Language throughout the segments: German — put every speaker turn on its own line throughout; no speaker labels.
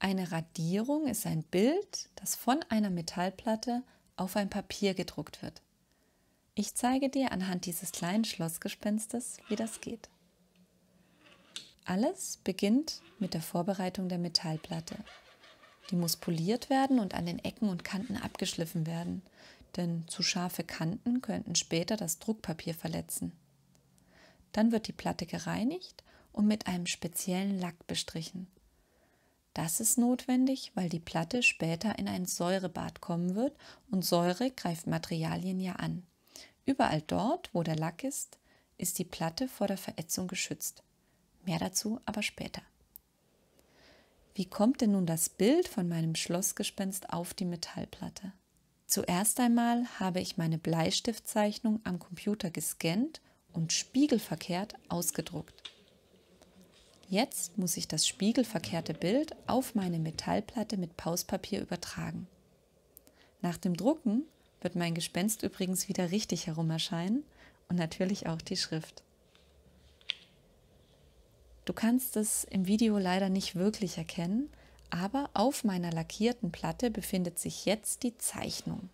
Eine Radierung ist ein Bild, das von einer Metallplatte auf ein Papier gedruckt wird. Ich zeige dir anhand dieses kleinen Schlossgespenstes, wie das geht. Alles beginnt mit der Vorbereitung der Metallplatte. Die muss poliert werden und an den Ecken und Kanten abgeschliffen werden, denn zu scharfe Kanten könnten später das Druckpapier verletzen. Dann wird die Platte gereinigt und mit einem speziellen Lack bestrichen. Das ist notwendig, weil die Platte später in ein Säurebad kommen wird und Säure greift Materialien ja an. Überall dort, wo der Lack ist, ist die Platte vor der Verätzung geschützt. Mehr dazu aber später. Wie kommt denn nun das Bild von meinem Schlossgespenst auf die Metallplatte? Zuerst einmal habe ich meine Bleistiftzeichnung am Computer gescannt und spiegelverkehrt ausgedruckt. Jetzt muss ich das spiegelverkehrte Bild auf meine Metallplatte mit Pauspapier übertragen. Nach dem Drucken wird mein Gespenst übrigens wieder richtig herum erscheinen und natürlich auch die Schrift. Du kannst es im Video leider nicht wirklich erkennen, aber auf meiner lackierten Platte befindet sich jetzt die Zeichnung.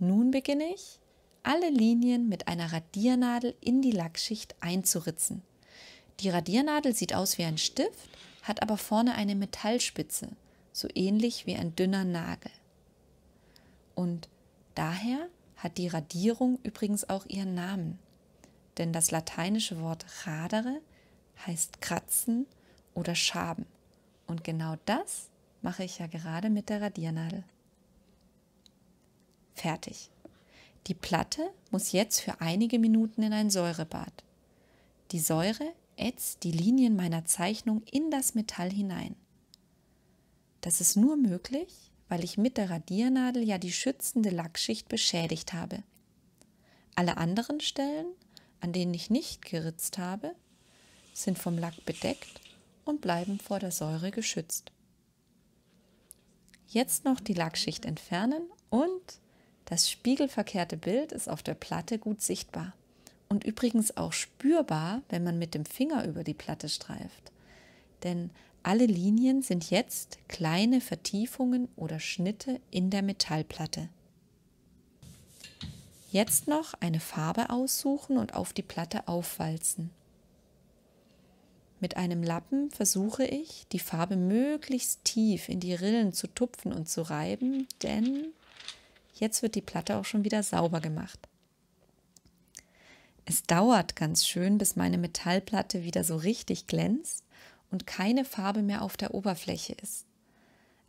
Nun beginne ich, alle Linien mit einer Radiernadel in die Lackschicht einzuritzen. Die Radiernadel sieht aus wie ein Stift, hat aber vorne eine Metallspitze, so ähnlich wie ein dünner Nagel. Und daher hat die Radierung übrigens auch ihren Namen, denn das lateinische Wort radere heißt kratzen oder schaben. Und genau das mache ich ja gerade mit der Radiernadel. Fertig. Die Platte muss jetzt für einige Minuten in ein Säurebad. Die Säure ätzt die Linien meiner Zeichnung in das Metall hinein. Das ist nur möglich, weil ich mit der Radiernadel ja die schützende Lackschicht beschädigt habe. Alle anderen Stellen, an denen ich nicht geritzt habe, sind vom Lack bedeckt und bleiben vor der Säure geschützt. Jetzt noch die Lackschicht entfernen und das spiegelverkehrte Bild ist auf der Platte gut sichtbar und übrigens auch spürbar, wenn man mit dem Finger über die Platte streift. Denn alle Linien sind jetzt kleine Vertiefungen oder Schnitte in der Metallplatte. Jetzt noch eine Farbe aussuchen und auf die Platte aufwalzen. Mit einem Lappen versuche ich, die Farbe möglichst tief in die Rillen zu tupfen und zu reiben, denn jetzt wird die Platte auch schon wieder sauber gemacht. Es dauert ganz schön, bis meine Metallplatte wieder so richtig glänzt und keine Farbe mehr auf der Oberfläche ist.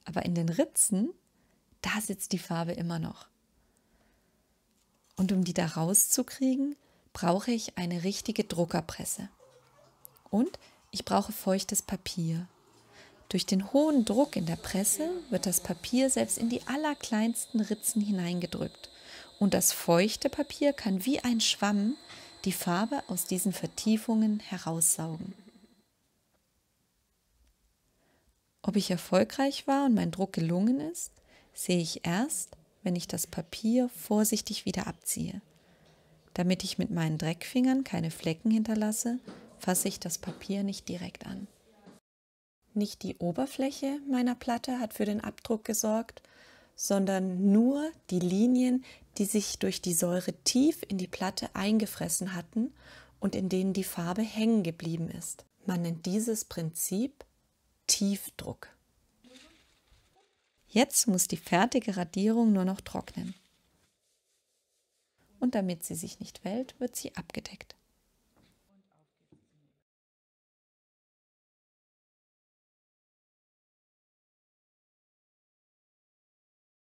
Aber in den Ritzen, da sitzt die Farbe immer noch. Und um die da rauszukriegen, brauche ich eine richtige Druckerpresse. Und ich brauche feuchtes Papier. Durch den hohen Druck in der Presse wird das Papier selbst in die allerkleinsten Ritzen hineingedrückt. Und das feuchte Papier kann wie ein Schwamm die Farbe aus diesen Vertiefungen heraussaugen. Ob ich erfolgreich war und mein Druck gelungen ist, sehe ich erst, wenn ich das Papier vorsichtig wieder abziehe. Damit ich mit meinen Dreckfingern keine Flecken hinterlasse, fasse ich das Papier nicht direkt an. Nicht die Oberfläche meiner Platte hat für den Abdruck gesorgt, sondern nur die Linien, die sich durch die Säure tief in die Platte eingefressen hatten und in denen die Farbe hängen geblieben ist. Man nennt dieses Prinzip Tiefdruck. Jetzt muss die fertige Radierung nur noch trocknen. Und damit sie sich nicht wählt, wird sie abgedeckt.